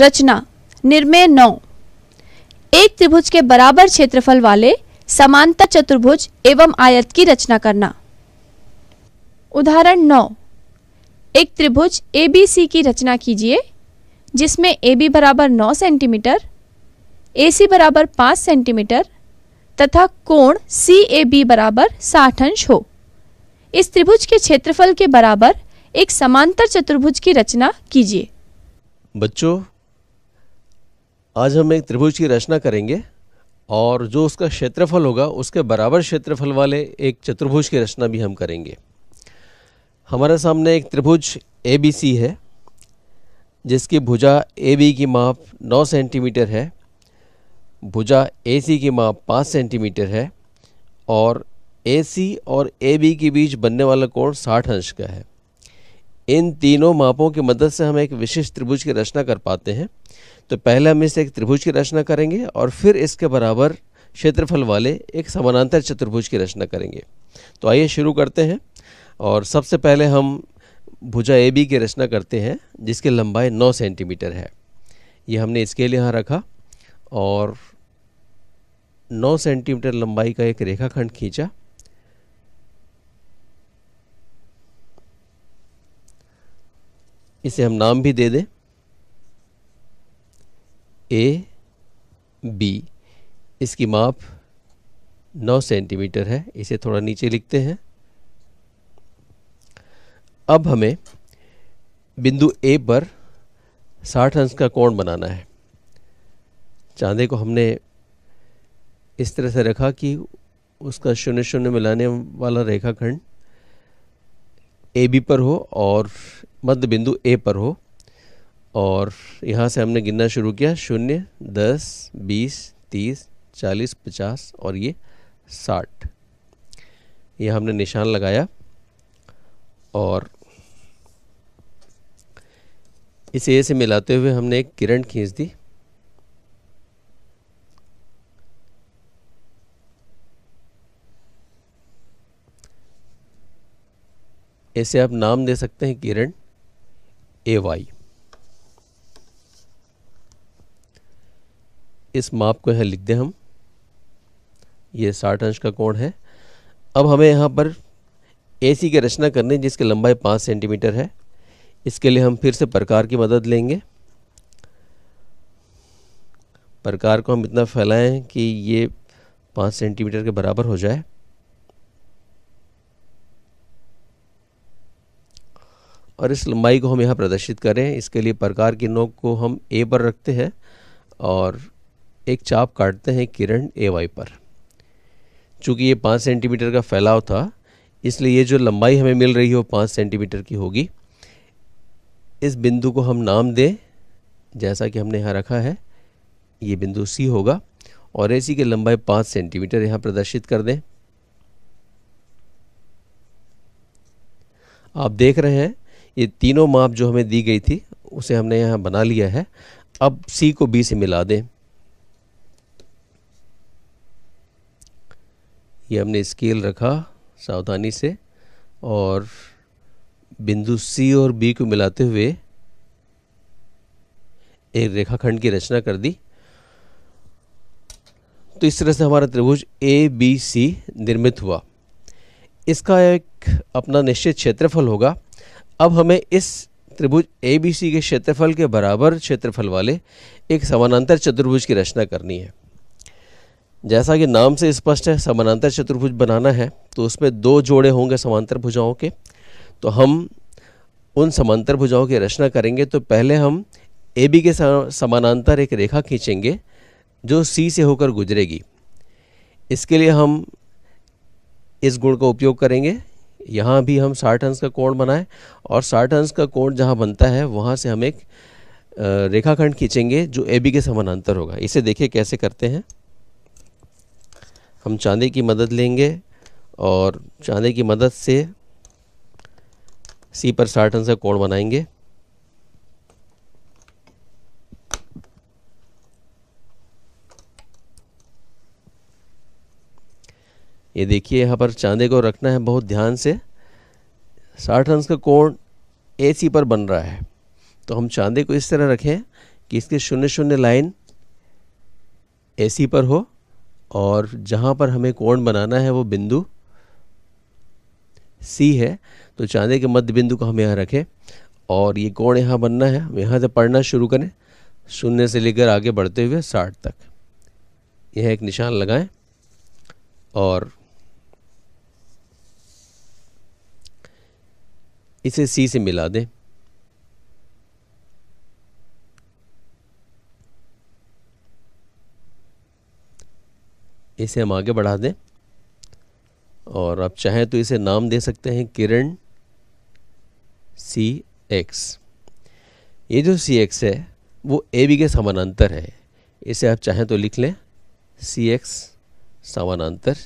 रचना निर्मय नौ एक त्रिभुज के बराबर क्षेत्रफल वाले समांतर चतुर्भुज एवं आयत की रचना करना उदाहरण नौ एक त्रिभुज एबीसी की रचना कीजिए जिसमें ए बी बराबर नौ सेंटीमीटर ए सी बराबर पाँच सेंटीमीटर तथा कोण सी ए बी बराबर साठ अंश हो इस त्रिभुज के क्षेत्रफल के बराबर एक समांतर चतुर्भुज की रचना कीजिए बच्चों आज हम एक त्रिभुज की रचना करेंगे और जो उसका क्षेत्रफल होगा उसके बराबर क्षेत्रफल वाले एक चतुर्भुज की रचना भी हम करेंगे हमारे सामने एक त्रिभुज ए बी सी है जिसकी भुजा ए बी की माप 9 सेंटीमीटर है भुजा ए सी की माप 5 सेंटीमीटर है और ए सी और ए बी के बीच बनने वाला कोण 60 अंश का है इन तीनों मापों की मदद से हम एक विशिष्ट त्रिभुज की रचना कर पाते हैं तो पहले हम इसे एक त्रिभुज की रचना करेंगे और फिर इसके बराबर क्षेत्रफल वाले एक समानांतर चतुर्भुज की रचना करेंगे तो आइए शुरू करते हैं और सबसे पहले हम भुजा ए बी की रचना करते हैं जिसकी लंबाई 9 सेंटीमीटर है ये हमने इसके लिए यहाँ रखा और 9 सेंटीमीटर लंबाई का एक रेखाखंड खींचा इसे हम नाम भी दे दें ए बी इसकी माप 9 सेंटीमीटर है इसे थोड़ा नीचे लिखते हैं अब हमें बिंदु ए पर 60 अंश का कोण बनाना है चांदे को हमने इस तरह से रखा कि उसका शून्य शून्य मिलाने वाला रेखाखंड ए बी पर हो और मध्य बिंदु ए पर हो और यहाँ से हमने गिनना शुरू किया शून्य दस बीस तीस चालीस पचास और ये साठ ये हमने निशान लगाया और इस ए से मिलाते हुए हमने एक किरण खींच दी इसे आप नाम दे सकते हैं किरण ए वाई इस माप को यहाँ लिख दें हम ये साठ अंश का कोण है अब हमें यहाँ पर एसी की रचना करनी जिसकी लंबाई पाँच सेंटीमीटर है इसके लिए हम फिर से प्रकार की मदद लेंगे प्रकार को हम इतना फैलाएं कि ये पाँच सेंटीमीटर के बराबर हो जाए और इस लंबाई को हम यहाँ प्रदर्शित करें इसके लिए प्रकार की नोक को हम ए पर रखते हैं और एक चाप काटते हैं किरण ए वाई पर चूँकि ये पाँच सेंटीमीटर का फैलाव था इसलिए ये जो लंबाई हमें मिल रही है वो पाँच सेंटीमीटर की होगी इस बिंदु को हम नाम दें जैसा कि हमने यहाँ रखा है ये बिंदु सी होगा और ए सी की लंबाई पाँच सेंटीमीटर यहाँ प्रदर्शित कर दें आप देख रहे हैं ये तीनों माप जो हमें दी गई थी उसे हमने यहाँ बना लिया है अब सी को बी से मिला दें ये हमने स्केल रखा सावधानी से और बिंदु सी और बी को मिलाते हुए एक रेखाखंड की रचना कर दी तो इस तरह से हमारा त्रिभुज ए बी सी निर्मित हुआ इसका एक अपना निश्चित क्षेत्रफल होगा अब हमें इस त्रिभुज ए बी सी के क्षेत्रफल के बराबर क्षेत्रफल वाले एक समानांतर चतुर्भुज की रचना करनी है जैसा कि नाम से स्पष्ट है समानांतर चतुर्भुज बनाना है तो उसमें दो जोड़े होंगे समांतर भुजाओं के तो हम उन समांतर भुजाओं की रचना करेंगे तो पहले हम ए बी के समानांतर एक रेखा खींचेंगे जो सी से होकर गुजरेगी इसके लिए हम इस गुण का उपयोग करेंगे यहाँ भी हम साठ अंश का कोण बनाएं और साठ अंश का कोण जहाँ बनता है वहाँ से हम एक रेखाखंड खींचेंगे जो ए बी के समानांतर होगा इसे देखिए कैसे करते हैं हम चांदी की मदद लेंगे और चांदी की मदद से सी पर साठ अंश का कोण बनाएंगे ये देखिए यहाँ पर चांदे को रखना है बहुत ध्यान से साठ अंश का कोण ए सी पर बन रहा है तो हम चांदे को इस तरह रखें कि इसके शून्य शून्य लाइन ए सी पर हो और जहाँ पर हमें कोण बनाना है वो बिंदु सी है तो चांदे के मध्य बिंदु को हम यहाँ रखें और ये कोण यहाँ बनना है हम यहाँ से पढ़ना शुरू करें शून्य से लेकर आगे बढ़ते हुए साठ तक यह एक निशान लगाएं और इसे सी से मिला दें इसे हम आगे बढ़ा दें और आप चाहें तो इसे नाम दे सकते हैं किरण सी एक्स ये जो सी एक्स है वो ए बी के समानांतर है इसे आप चाहें तो लिख लें सी एक्स समानांतर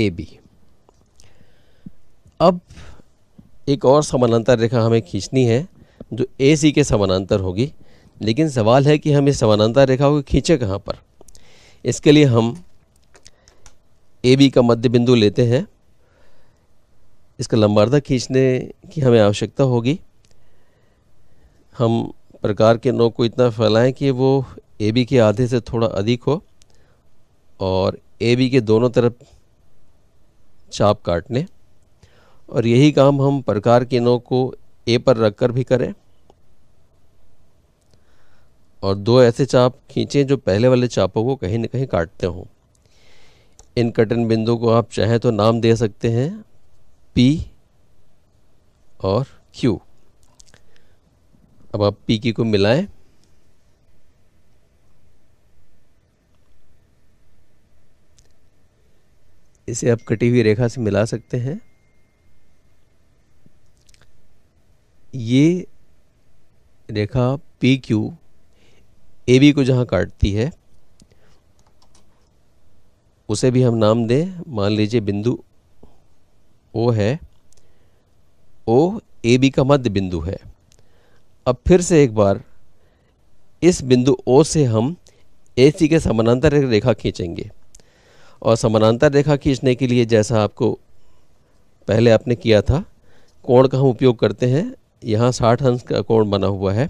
ए बी अब एक और समानांतर रेखा हमें खींचनी है जो ए सी के समानांतर होगी लेकिन सवाल है कि हम इस समानांतर रेखा को खींचे कहाँ पर इसके लिए हम ए बी का मध्य बिंदु लेते हैं इसका लंबार्धा खींचने की हमें आवश्यकता होगी हम प्रकार के नोक को इतना फैलाएं कि वो ए बी के आधे से थोड़ा अधिक हो और ए बी के दोनों तरफ चाप काटने और यही काम हम प्रकार के नो को ए पर रखकर भी करें और दो ऐसे चाप खींचें जो पहले वाले चापों को कहीं ना कहीं काटते हों इन कटन बिंदु को आप चाहें तो नाम दे सकते हैं पी और क्यू अब आप पी की को मिलाएं इसे आप कटी हुई रेखा से मिला सकते हैं ये रेखा पी क्यू ए बी को जहाँ काटती है उसे भी हम नाम दें मान लीजिए बिंदु ओ है ओ ए बी का मध्य बिंदु है अब फिर से एक बार इस बिंदु ओ से हम ए सी के समानांतर एक रेखा खींचेंगे और समानांतर रेखा खींचने के लिए जैसा आपको पहले आपने किया था कोण का हम उपयोग करते हैं यहाँ साठ अंश का कोण बना हुआ है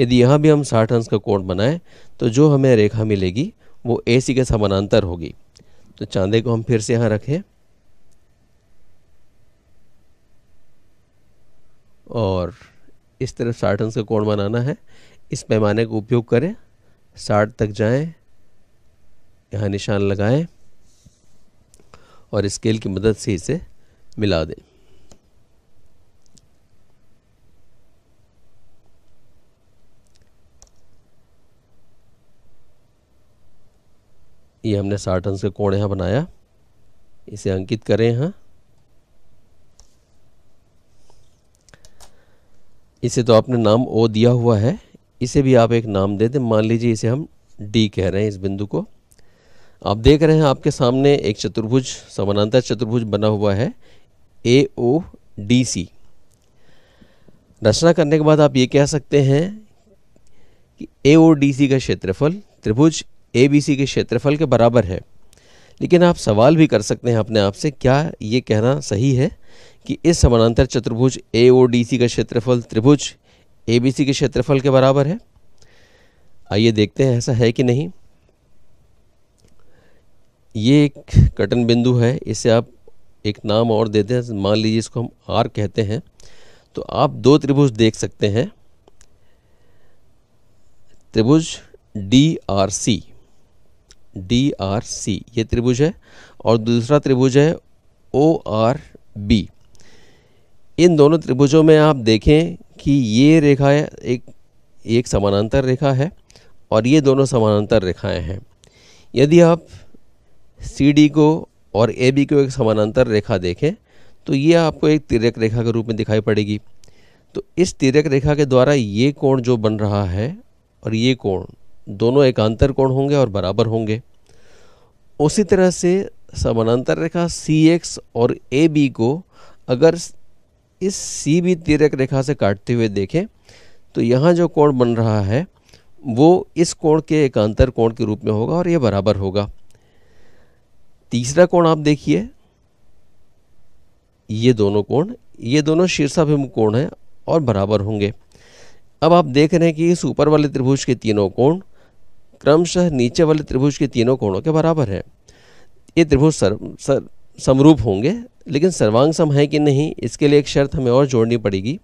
यदि यहाँ भी हम साठ अंश का कोण बनाएं तो जो हमें रेखा मिलेगी वो ए सी के समानांतर होगी तो चांदे को हम फिर से यहाँ रखें और इस तरफ साठ अंश का कोण बनाना है इस पैमाने का उपयोग करें साठ तक जाएं यहाँ निशान लगाएं और स्केल की मदद से इसे मिला दें ये हमने साठ अंश का कोण यहाँ बनाया इसे अंकित करें यहाँ इसे तो आपने नाम ओ दिया हुआ है इसे भी आप एक नाम दे दें मान लीजिए इसे हम डी कह रहे हैं इस बिंदु को आप देख रहे हैं आपके सामने एक चतुर्भुज समानांतर चतुर्भुज बना हुआ है ए ओ डी सी रचना करने के बाद आप ये कह सकते हैं कि ए ओ डी सी का क्षेत्रफल त्रिभुज ए बी सी के क्षेत्रफल के बराबर है लेकिन आप सवाल भी कर सकते हैं अपने आप से क्या ये कहना सही है कि इस समानांतर चतुर्भुज ए ओ डी सी का क्षेत्रफल त्रिभुज ए बी सी के क्षेत्रफल के बराबर है आइए देखते हैं ऐसा है कि नहीं ये एक कटन बिंदु है इसे आप एक नाम और देते हैं मान लीजिए इसको हम आर कहते हैं तो आप दो त्रिभुज देख सकते हैं त्रिभुज D R C D R C ये त्रिभुज है और दूसरा त्रिभुज है ओ आर बी इन दोनों त्रिभुजों में आप देखें कि ये रेखा एक एक समानांतर रेखा है और ये दोनों समानांतर रेखाएं हैं यदि आप सी डी को और ए बी को एक समानांतर रेखा देखें तो ये आपको एक तिरक रेखा के रूप में दिखाई पड़ेगी तो इस तिरक रेखा के द्वारा ये कोण जो बन रहा है और ये कोण दोनों एकांतर कोण होंगे और बराबर होंगे उसी तरह से समानांतर रेखा सी एक्स और ए बी को अगर इस सी बी तिरक रेखा से काटते हुए देखें तो यहाँ जो कोण बन रहा है वो इस कोण के एकांतर कोण के रूप में होगा और ये बराबर होगा तीसरा कोण आप देखिए ये दोनों कोण ये दोनों शीर्षाभिमुख कोण हैं और बराबर होंगे अब आप देख रहे हैं कि इस ऊपर वाले त्रिभुज के तीनों कोण क्रमशः नीचे वाले त्रिभुज के तीनों कोणों के बराबर है ये त्रिभुज सर, सर समरूप होंगे लेकिन सर्वांग सम है कि नहीं इसके लिए एक शर्त हमें और जोड़नी पड़ेगी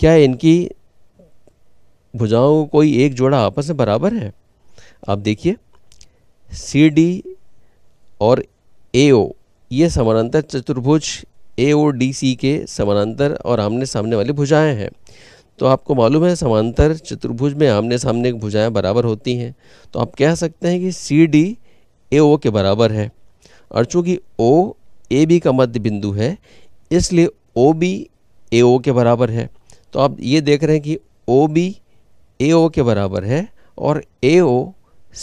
क्या इनकी भुजाओं कोई एक जोड़ा आपस में बराबर है आप देखिए सी डी और ए ओ ये समानांतर चतुर्भुज ए ओ डी सी के समानांतर और आमने सामने वाली भुजाएं हैं तो आपको मालूम है समांतर चतुर्भुज में आमने सामने की भुजाएं बराबर होती हैं तो आप कह सकते हैं कि सी डी ए ओ के बराबर है और चूँकि ओ ए बी का मध्य बिंदु है इसलिए ओ बी ए ओ के बराबर है तो आप ये देख रहे हैं कि ओ बी ए ओ के बराबर है और ए ओ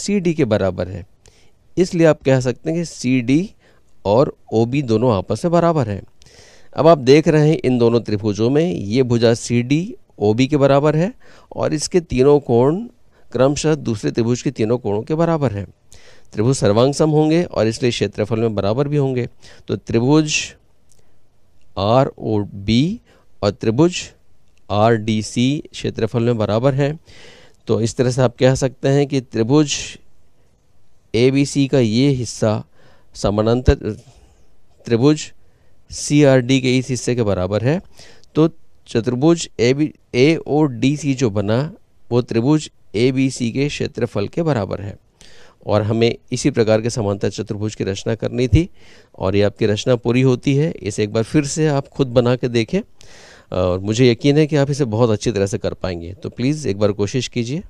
सी डी के बराबर है इसलिए आप कह सकते हैं कि सी डी और ओ बी दोनों आपस में बराबर हैं अब आप देख रहे हैं इन दोनों त्रिभुजों में ये भुजा सी डी ओ बी के बराबर है और इसके तीनों कोण क्रमशः दूसरे त्रिभुज के तीनों कोणों के बराबर है त्रिभुज सर्वांग सम होंगे और इसलिए क्षेत्रफल में बराबर भी होंगे तो त्रिभुज आर ओ बी और त्रिभुज आर डी सी क्षेत्रफल में बराबर है तो इस तरह से आप कह सकते हैं कि त्रिभुज ए बी सी का ये हिस्सा समानांतर त्रिभुज सी आर डी के इस हिस्से के बराबर है तो चतुर्भुज ए बी ए और डी सी जो बना वो त्रिभुज ए बी सी के क्षेत्रफल के बराबर है और हमें इसी प्रकार के समांतर चतुर्भुज की रचना करनी थी और ये आपकी रचना पूरी होती है इसे एक बार फिर से आप खुद बना के देखें और मुझे यकीन है कि आप इसे बहुत अच्छी तरह से कर पाएंगे तो प्लीज़ एक बार कोशिश कीजिए